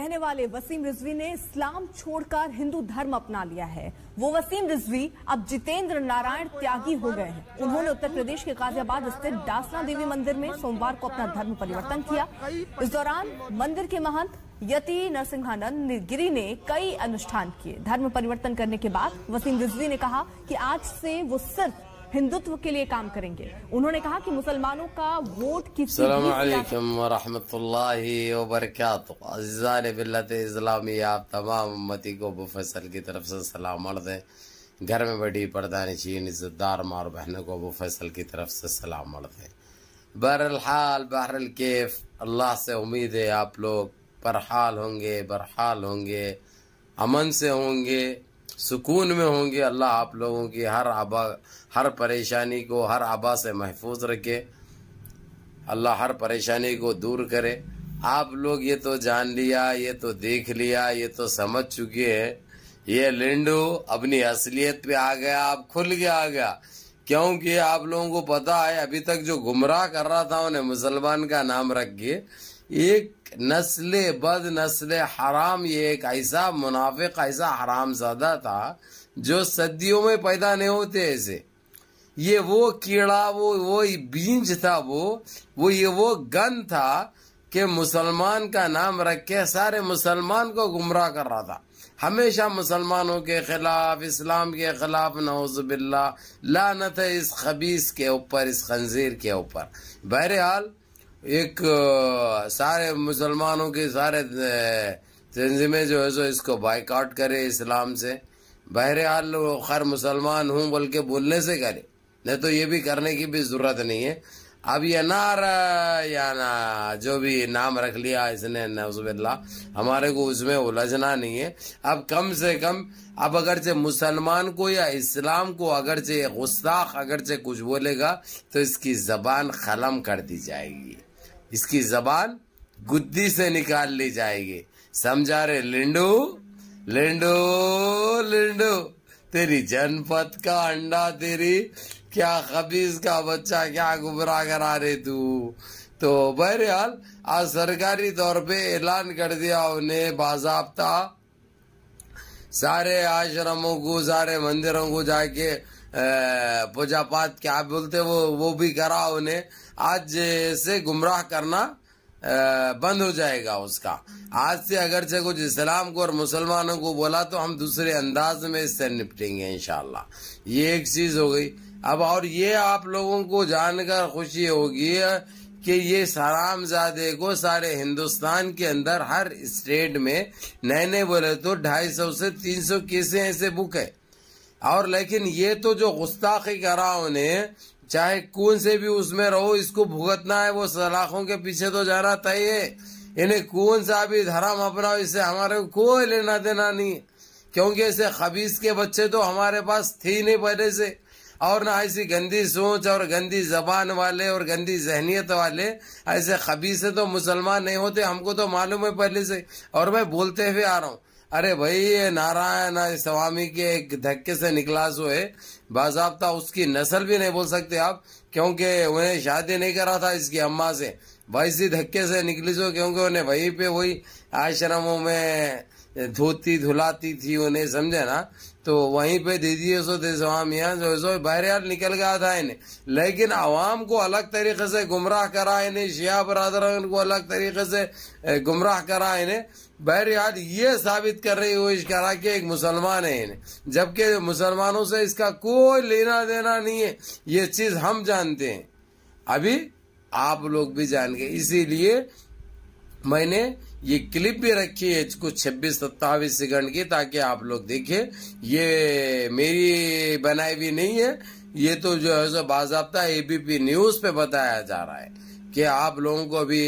रहने वाले वसीम रिजवी ने इस्लाम छोड़कर हिंदू धर्म अपना लिया है वो वसीम रिजवी अब जितेंद्र नारायण त्यागी हो गए हैं उन्होंने उत्तर प्रदेश के गाजियाबाद स्थित डासना देवी मंदिर में सोमवार को अपना धर्म परिवर्तन किया इस दौरान मंदिर के महंत यति नरसिंहानंद गिरी ने कई अनुष्ठान किए धर्म परिवर्तन करने के बाद वसीम रिजवी ने कहा कि आज से वो सिर्फ हिंदुत्व के लिए काम करेंगे उन्होंने कहा कि मुसलमानों का वोट किसी वरक इस्लामी आप तमाम उम्मती को बुफसल की तरफ से सलाम मर दें घर में बड़ी पर्दा चीन इज्जतदार मार बहनों को अबू फैसल की तरफ से सलाम मर दें बहरल हाल बहरल केफ अल्लाह से उम्मीद है आप लोग बरहाल होंगे बरहाल होंगे अमन से होंगे सुकून में होंगे अल्लाह आप लोगों की हर आबा हर परेशानी को हर आबा से महफूज रखे अल्लाह हर परेशानी को दूर करे आप लोग ये तो जान लिया ये तो देख लिया ये तो समझ चुके हैं ये लिंडू अपनी असलियत पे आ गया आप खुल के आ गया क्योंकि आप लोगों को पता है अभी तक जो गुमराह कर रहा था उन्हें मुसलमान का नाम रख के एक नस्ल बद नस्ल हराम ये एक ऐसा मुनाफिक ऐसा हराम ज़्यादा था जो सदियों में पैदा नहीं होते ऐसे ये वो कीड़ा वो वो बीज था वो वो ये वो गन था कि मुसलमान का नाम रख के सारे मुसलमान को गुमराह कर रहा था हमेशा मुसलमानों के खिलाफ इस्लाम के खिलाफ नवजबिल्ला लानत है इस खबीस के ऊपर इस खंजीर के ऊपर बहरहाल एक सारे मुसलमानों के सारे तंजीमें जो है सो इसको बाइकआउट करे इस्लाम से बहरहाल खैर मुसलमान हूँ बोल के बोलने से करे नहीं तो ये भी करने की भी जरूरत नहीं है अब ये नार या ना जो भी नाम रख लिया इसने नजबिल्ला हमारे को उसमें उलझना नहीं है अब कम से कम अब अगरचे मुसलमान को या इस्लाम को अगरचे गुस्ताख अगरचे कुछ बोलेगा तो इसकी जबान खलम कर दी जाएगी इसकी जबान गुद्दी से निकाल ली जाएगी समझा रहे लिंडू लिंडो लिंडो तेरी जनपद का अंडा तेरी क्या खबीज का बच्चा क्या कर करा रहे तू तो बहरहाल आज सरकारी तौर पे ऐलान कर दिया उन्हें बाजाबता सारे आश्रमों को सारे मंदिरों को जाके पूजा पाठ क्या बोलते वो वो भी करा उन्हें आज से गुमराह करना बंद हो जाएगा उसका आज से अगर से कुछ इस्लाम को और मुसलमानों को बोला तो हम दूसरे अंदाज में इससे निपटेंगे इनशाला ये एक चीज हो गई अब और ये आप लोगों को जानकर खुशी होगी कि ये सरामजादे को सारे हिंदुस्तान के अंदर हर स्टेट में नए नए बोले तो ढाई सौ से तीन सौ केसे ऐसे बुक है और लेकिन ये तो जो गुस्ताखी करा उन्हें चाहे कौन से भी उसमें रहो इसको भुगतना है वो सलाखों के पीछे तो जाना तय है इन्हें कौन सा भी धर्म अपनाओ इसे हमारे कोई लेना देना नहीं क्योंकि ऐसे खबीस के बच्चे तो हमारे पास थे ही नहीं पहले से और ना ऐसी गंदी सोच और गंदी जबान वाले और गंदी जहनीत वाले ऐसे खबीसे तो मुसलमान नहीं होते हमको तो मालूम है पहले से और मैं बोलते हुए आ रहा हूँ अरे भाई ये नारायण स्वामी के एक धक्के से निकला है बाजाबता उसकी नस्ल भी नहीं बोल सकते आप क्योंकि उन्हें शादी नहीं करा था इसकी अम्मा से वैसी धक्के से निकली सो क्योंकि उन्हें वहीं पे वही आश्रमों में धोती धुलाती थी उन्हें समझे ना तो वहीं पे दीदी सो थे हाँ जो सो बाहर यार निकल गया था इन्हें लेकिन आवाम को अलग तरीके से गुमराह करा इन्हें शिया बरदर को अलग तरीके से गुमराह करा इन्हें याद ये साबित कर रही इस करा के एक मुसलमान है इन्हें जबकि मुसलमानों से इसका कोई लेना देना नहीं है ये चीज़ हम जानते हैं अभी आप लोग भी जान गए इसीलिए मैंने ये क्लिप भी रखी है कुछ छब्बीस सत्तावीस सेकंड की ताकि आप लोग देखे ये मेरी बनाई हुई नहीं है ये तो जो है सो बाजाबता एबीपी न्यूज पे बताया जा रहा है कि आप लोगों को अभी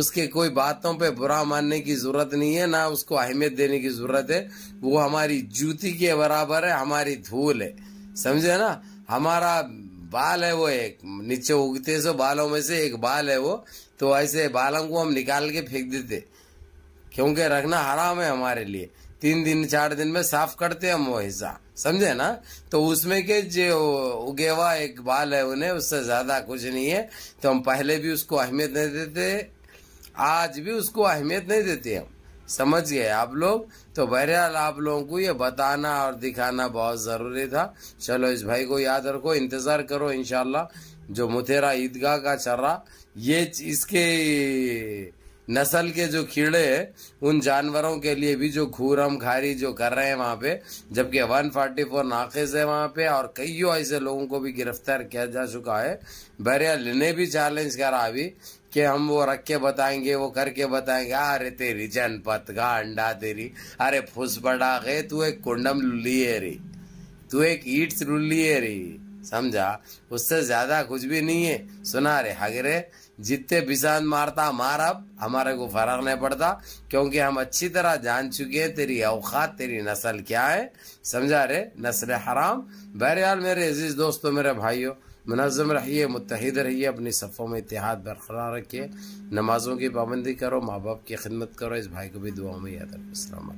उसके कोई बातों पे बुरा मानने की जरूरत नहीं है ना उसको अहमियत देने की जरूरत है वो हमारी जूती के बराबर है हमारी धूल है समझे ना हमारा बाल है वो एक नीचे उगते सो बालों में से एक बाल है वो तो ऐसे बालों को हम निकाल के फेंक देते क्योंकि रखना हराम है हमारे लिए तीन दिन चार दिन में साफ करते हम वो हिस्सा समझे ना तो उसमें के जो उगेवा एक बाल है उन्हें उससे ज्यादा कुछ नहीं है तो हम पहले भी उसको अहमियत नहीं देते आज भी उसको अहमियत नहीं देते हम समझ गए आप लोग तो बहरहाल आप लोगों को ये बताना और दिखाना बहुत ज़रूरी था चलो इस भाई को याद रखो इंतज़ार करो इनशाला जो मुथेरा ईदगाह का चर्रा ये इसके नस्ल के जो कीड़े हैं उन जानवरों के लिए भी जो खूरम खारी जो कर रहे हैं वहाँ पे जबकि 144 फोर्टी फोर नाखिज है वहाँ पे और कईयों ऐसे लोगों को भी गिरफ्तार किया जा चुका है बरिया ने भी चैलेंज करा अभी कि हम वो रख के बताएंगे वो करके बताएंगे अरे तेरी जनपत का अंडा तेरी अरे फुस बड़ा गए तू एक कुंडम लुल्ली है रही तू एक ईट लुल्ली है रही समझा उससे ज्यादा कुछ भी नहीं है सुना रे हगरे जितने बिसान मारता मार अब हमारे को फर्क नहीं पड़ता क्योंकि हम अच्छी तरह जान चुके हैं तेरी अवकात तेरी नस्ल क्या है समझा रे नस्ल हराम बहरहाल मेरे अजीज दोस्तों मेरे भाइयों मुनज़म रहिए मुतहद रहिए अपनी सफ़ों में इतिहाद बरकरार रखिए नमाज़ों की पाबंदी करो माँ बाप की खिदमत करो इस भाई को भी दुआ में याद रखो